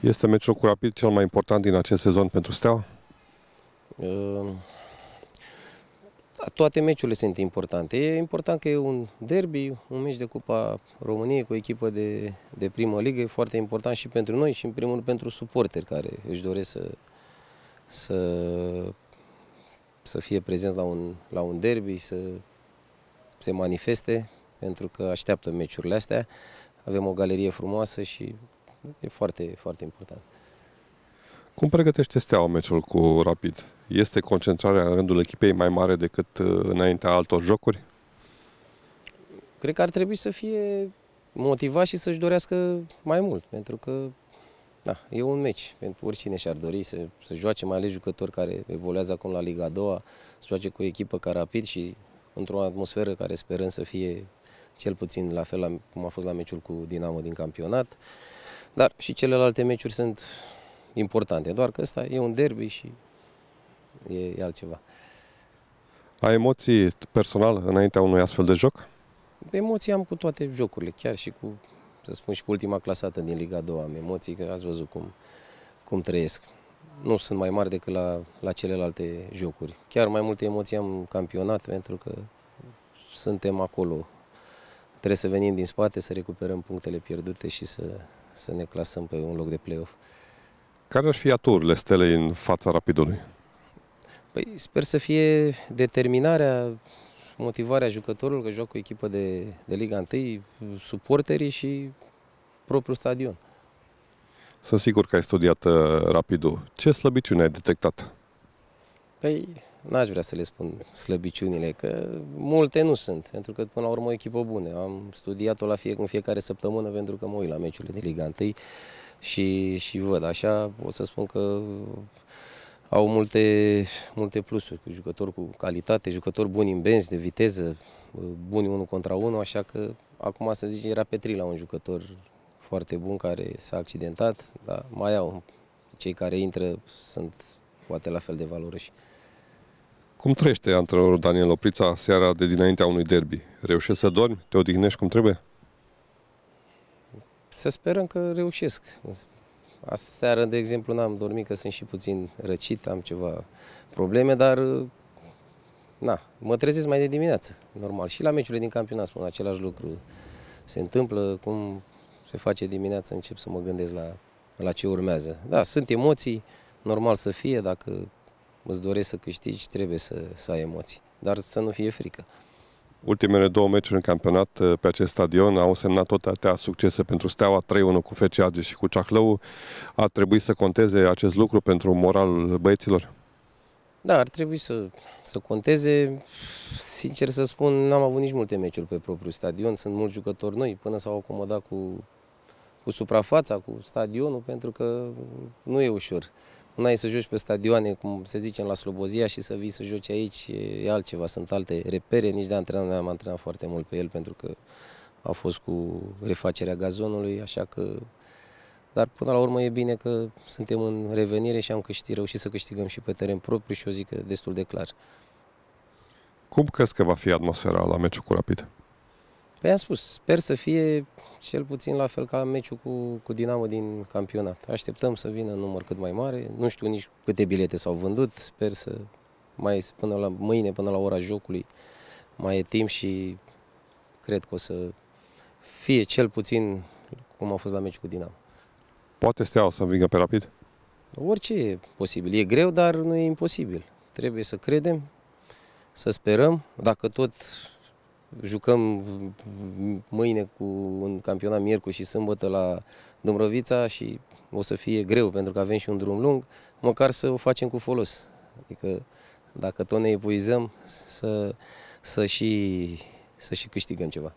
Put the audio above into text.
Este meciul cu Rapid cel mai important din acest sezon pentru Steaua? Da, toate meciurile sunt importante. E important că e un derby, un meci de Cupa României cu o echipă de, de primă ligă. E foarte important și pentru noi și în primul rând pentru suporteri care își doresc să, să, să fie prezenți la un, la un derby, să se manifeste pentru că așteaptă meciurile astea. Avem o galerie frumoasă și e foarte, foarte important. Cum pregătește Steaua meciul cu Rapid? Este concentrarea în rândul echipei mai mare decât uh, înaintea altor jocuri? Cred că ar trebui să fie motivat și să-și dorească mai mult, pentru că da, e un meci pentru oricine și-ar dori să, să joace, mai ales jucători care evoluează acum la Liga 2, să joace cu o echipă ca Rapid și într-o atmosferă care sperăm să fie cel puțin la fel cum a fost la meciul cu Dinamo din campionat. Dar și celelalte meciuri sunt importante, doar că ăsta e un derby și e, e altceva. Ai emoții personal înaintea unui astfel de joc? Emoții am cu toate jocurile, chiar și cu, să spun, și cu ultima clasată din Liga 2 am emoții, că ați văzut cum, cum trăiesc. Nu sunt mai mari decât la, la celelalte jocuri. Chiar mai multe emoții am campionat, pentru că suntem acolo Trebuie să venim din spate, să recuperăm punctele pierdute și să, să ne clasăm pe un loc de play-off. Care ar fi aturile stelei în fața rapidului? Păi sper să fie determinarea, motivarea jucătorului, că joacă cu echipă de, de Liga 1, suporterii și propriul stadion. Sunt sigur că ai studiat uh, rapidul. Ce slăbiciune ai detectat? Păi, n-aș vrea să le spun slăbiciunile, că multe nu sunt, pentru că până la urmă o echipă bună. Am studiat-o la fie, în fiecare săptămână pentru că mă uit la meciurile de Liga 1 și, și văd. Așa o să spun că au multe, multe plusuri, cu jucători cu calitate, jucători buni în benzi, de viteză, buni unul contra unul, așa că acum să zic, era la un jucător foarte bun care s-a accidentat, dar mai au cei care intră sunt poate la fel de valoroși. Cum trăiește antrenorul Daniel Oprița seara de dinaintea unui derby? Reușești să dormi? Te odihnești cum trebuie? Să sperăm că reușesc. Aseară, de exemplu, n-am dormit, că sunt și puțin răcit, am ceva probleme, dar na, mă trezesc mai de dimineață, normal. Și la meciurile din campionat spun același lucru. Se întâmplă, cum se face dimineața, încep să mă gândesc la, la ce urmează. Da, sunt emoții, normal să fie, dacă îți dorești să câștigi, trebuie să, să ai emoții, dar să nu fie frică. Ultimele două meciuri în campionat uh, pe acest stadion au semnat tot atâtea succese pentru Steaua 3-1 cu FCAG și cu Ceahlău. A trebuit să conteze acest lucru pentru moralul băieților? Da, ar trebui să, să conteze. Sincer să spun, n-am avut nici multe meciuri pe propriul stadion. Sunt mulți jucători noi până s-au acomodat cu, cu suprafața, cu stadionul, pentru că nu e ușor. N-ai să joci pe stadioane, cum se zice, la Slobozia și să vii să joci aici, e altceva, sunt alte repere, nici de antrenat am antrenat foarte mult pe el pentru că a fost cu refacerea gazonului, așa că... Dar până la urmă e bine că suntem în revenire și am câștig, reușit să câștigăm și pe teren propriu și o zic destul de clar. Cum crezi că va fi atmosfera la meciul cu Rapid? Păi am spus, sper să fie cel puțin la fel ca meciul cu, cu Dinamo din campionat. Așteptăm să vină număr cât mai mare. Nu știu nici câte bilete s-au vândut. Sper să mai până la mâine, până la ora jocului, mai e timp și cred că o să fie cel puțin cum a fost la meciul cu Dinamo. Poate steau să vină pe rapid? Orice e posibil. E greu, dar nu e imposibil. Trebuie să credem, să sperăm. Dacă tot Jucăm mâine cu un campionat miercuri și sâmbătă la Dumrovița și o să fie greu pentru că avem și un drum lung, măcar să o facem cu folos. Adică dacă tot ne epuizăm, să, să, și, să și câștigăm ceva.